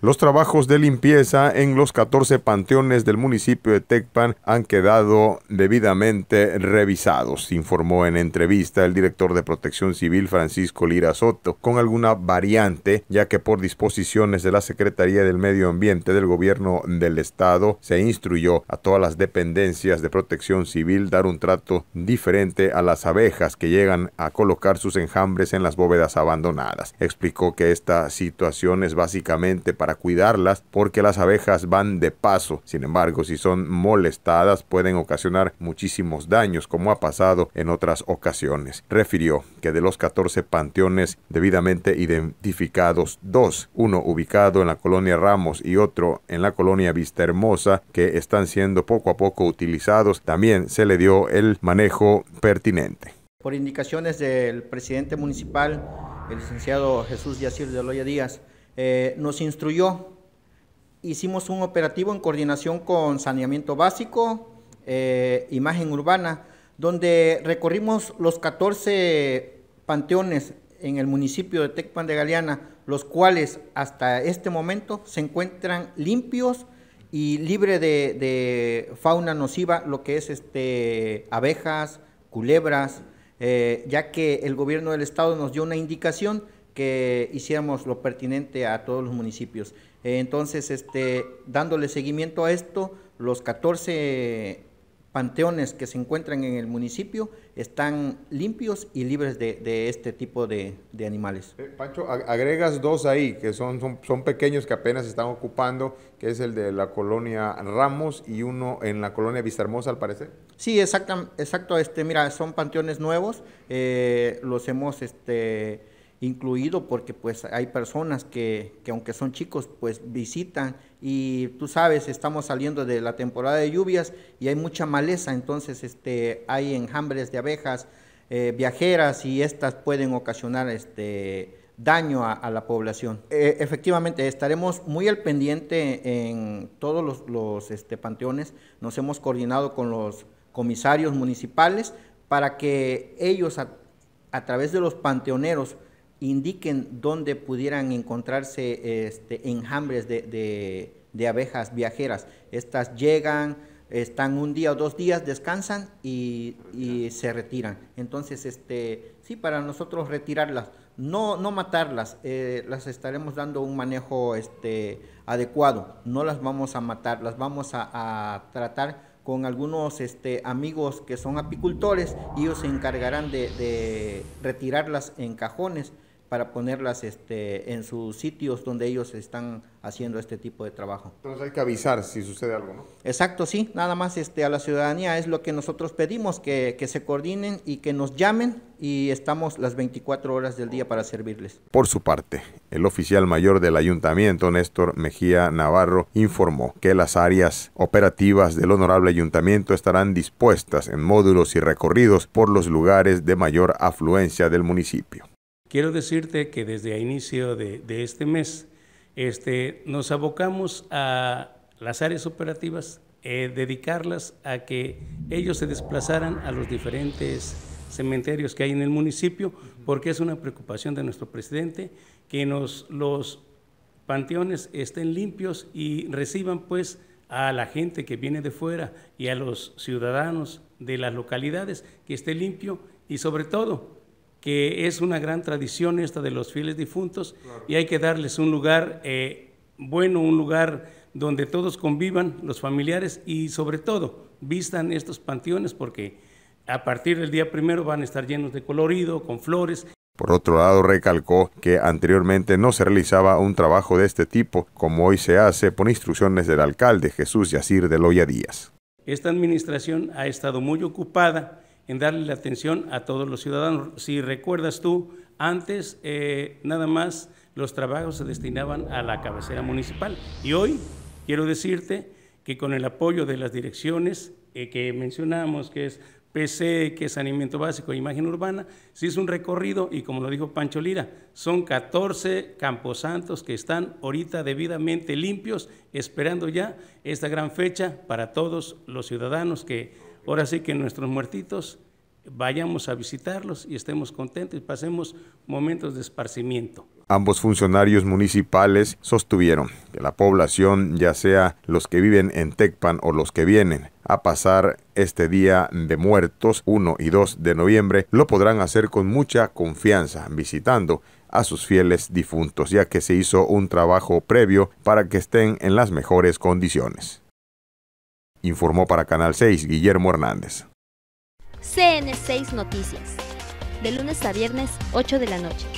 Los trabajos de limpieza en los 14 panteones del municipio de Tecpan han quedado debidamente revisados, informó en entrevista el director de Protección Civil Francisco Lira Soto, con alguna variante, ya que por disposiciones de la Secretaría del Medio Ambiente del Gobierno del Estado se instruyó a todas las dependencias de Protección Civil dar un trato diferente a las abejas que llegan a colocar sus enjambres en las bóvedas abandonadas. Explicó que esta situación es básicamente para cuidarlas porque las abejas van de paso. Sin embargo, si son molestadas pueden ocasionar muchísimos daños como ha pasado en otras ocasiones. Refirió que de los 14 panteones debidamente identificados, dos, uno ubicado en la colonia Ramos y otro en la colonia Vista Hermosa, que están siendo poco a poco utilizados, también se le dio el manejo pertinente. Por indicaciones del presidente municipal, el licenciado Jesús Yacir de Loya Díaz, eh, nos instruyó. Hicimos un operativo en coordinación con Saneamiento Básico, eh, Imagen Urbana, donde recorrimos los 14 panteones en el municipio de Tecpan de Galeana, los cuales hasta este momento se encuentran limpios y libre de, fauna nociva, lo que es este, abejas, culebras, eh, ya que el gobierno del estado nos dio una indicación que hiciéramos lo pertinente a todos los municipios. Entonces, este, dándole seguimiento a esto, los 14 panteones que se encuentran en el municipio están limpios y libres de, este tipo de, animales. Eh, Pancho, agregas dos ahí, que son, son, pequeños que apenas están ocupando, que es el de la colonia Ramos y uno en la colonia Vistahermosa, al parecer. Sí, exacto, este, mira, son panteones nuevos, eh, los hemos... Este, incluido porque pues hay personas que, aunque son chicos pues visitan y tú sabes estamos saliendo de la temporada de lluvias y hay mucha maleza entonces este hay enjambres de abejas eh, viajeras y estas pueden ocasionar este daño a, la población e, efectivamente estaremos muy al pendiente en todos los, este, panteones nos hemos coordinado con los comisarios municipales para que ellos a través de los panteoneros indiquen dónde pudieran encontrarse este, enjambres de, de, abejas viajeras. Estas llegan, están un día o dos días, descansan y, se retiran. Entonces, este, sí, para nosotros retirarlas, no, no matarlas, eh, las estaremos dando un manejo este, adecuado, no las vamos a matar, las vamos a, tratar con algunos este, amigos que son apicultores, ellos se encargarán de, de retirarlas en cajones para ponerlas este, en sus sitios donde ellos están haciendo este tipo de trabajo. Entonces hay que avisar si sucede algo, ¿no? Exacto, sí, nada más este, a la ciudadanía es lo que nosotros pedimos, que, que se coordinen y que nos llamen y estamos las 24 horas del día para servirles. Por su parte, el oficial mayor del ayuntamiento, Néstor Mejía Navarro, informó que las áreas operativas del honorable ayuntamiento estarán dispuestas en módulos y recorridos por los lugares de mayor afluencia del municipio. Quiero decirte que desde a inicio de, este mes este, nos abocamos a las áreas operativas, eh, dedicarlas a que ellos se desplazaran a los diferentes cementerios que hay en el municipio, porque es una preocupación de nuestro presidente que nos, los panteones estén limpios y reciban pues a la gente que viene de fuera y a los ciudadanos de las localidades que esté limpio y sobre todo es una gran tradición esta de los fieles difuntos y hay que darles un lugar eh, bueno, un lugar donde todos convivan, los familiares y sobre todo vistan estos panteones porque a partir del día primero van a estar llenos de colorido, con flores. Por otro lado, recalcó que anteriormente no se realizaba un trabajo de este tipo, como hoy se hace por instrucciones del alcalde Jesús Yacir de Loya Díaz. Esta administración ha estado muy ocupada en darle la atención a todos los ciudadanos. Si recuerdas tú, antes eh, nada más los trabajos se destinaban a la cabecera municipal y hoy quiero decirte que con el apoyo de las direcciones eh, que mencionamos, que es PC, que es saneamiento básico, e imagen urbana, se hizo un recorrido y como lo dijo Pancho Lira, son 14 camposantos que están ahorita debidamente limpios, esperando ya esta gran fecha para todos los ciudadanos que ahora sí que nuestros muertitos vayamos a visitarlos y estemos contentos y pasemos momentos de esparcimiento. Ambos funcionarios municipales sostuvieron que la población, ya sea los que viven en Tecpan o los que vienen a pasar este día de muertos 1 y 2 de noviembre, lo podrán hacer con mucha confianza, visitando a sus fieles difuntos, ya que se hizo un trabajo previo para que estén en las mejores condiciones. Informó para Canal 6 Guillermo Hernández. CN6 Noticias, de lunes a viernes 8 de la noche.